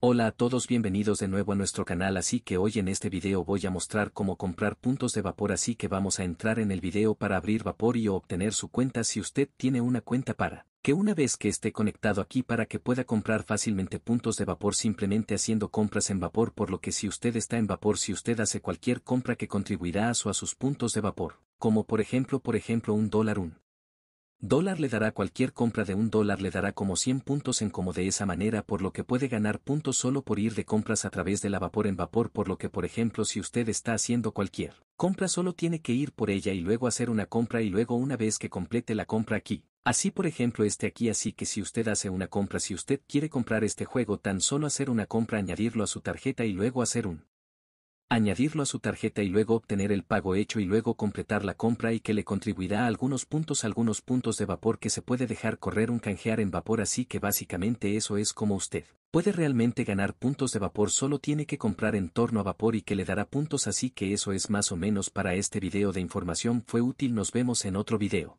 Hola a todos bienvenidos de nuevo a nuestro canal así que hoy en este video voy a mostrar cómo comprar puntos de vapor así que vamos a entrar en el video para abrir vapor y obtener su cuenta si usted tiene una cuenta para que una vez que esté conectado aquí para que pueda comprar fácilmente puntos de vapor simplemente haciendo compras en vapor por lo que si usted está en vapor si usted hace cualquier compra que contribuirá a su a sus puntos de vapor como por ejemplo por ejemplo un dólar un Dólar le dará cualquier compra de un dólar le dará como 100 puntos en como de esa manera por lo que puede ganar puntos solo por ir de compras a través de la vapor en vapor por lo que por ejemplo si usted está haciendo cualquier compra solo tiene que ir por ella y luego hacer una compra y luego una vez que complete la compra aquí. Así por ejemplo este aquí así que si usted hace una compra si usted quiere comprar este juego tan solo hacer una compra añadirlo a su tarjeta y luego hacer un añadirlo a su tarjeta y luego obtener el pago hecho y luego completar la compra y que le contribuirá algunos puntos algunos puntos de vapor que se puede dejar correr un canjear en vapor así que básicamente eso es como usted puede realmente ganar puntos de vapor solo tiene que comprar en torno a vapor y que le dará puntos así que eso es más o menos para este video de información fue útil nos vemos en otro video.